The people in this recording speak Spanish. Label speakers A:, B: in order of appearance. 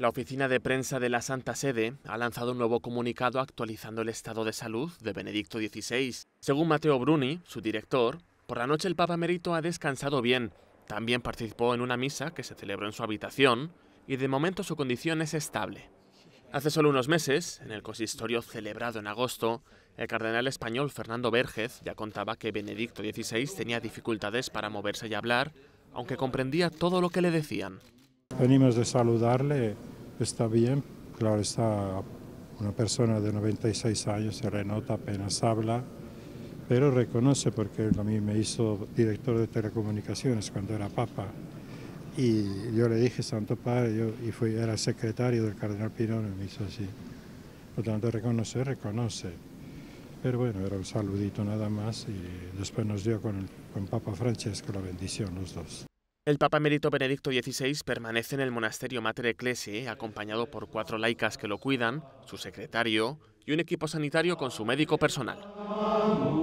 A: La oficina de prensa de la Santa Sede ha lanzado un nuevo comunicado actualizando el estado de salud de Benedicto XVI. Según Mateo Bruni, su director, por la noche el Papa Merito ha descansado bien. También participó en una misa que se celebró en su habitación y de momento su condición es estable. Hace solo unos meses, en el consistorio celebrado en agosto, el cardenal español Fernando Vérgez ya contaba que Benedicto XVI tenía dificultades para moverse y hablar, aunque comprendía todo lo que le decían.
B: Venimos de saludarle está bien, claro está una persona de 96 años, se renota, apenas habla, pero reconoce porque a mí me hizo director de telecomunicaciones cuando era papa. Y yo le dije Santo Padre, yo, y fui, era secretario del cardenal Pirón y me hizo así. Por tanto, reconoce, reconoce. Pero bueno, era un saludito nada más y después nos dio con, el, con Papa Francesco la bendición los dos.
A: El Papa Merito Benedicto XVI permanece en el monasterio Mater Ecclesiae, acompañado por cuatro laicas que lo cuidan, su secretario y un equipo sanitario con su médico
C: personal.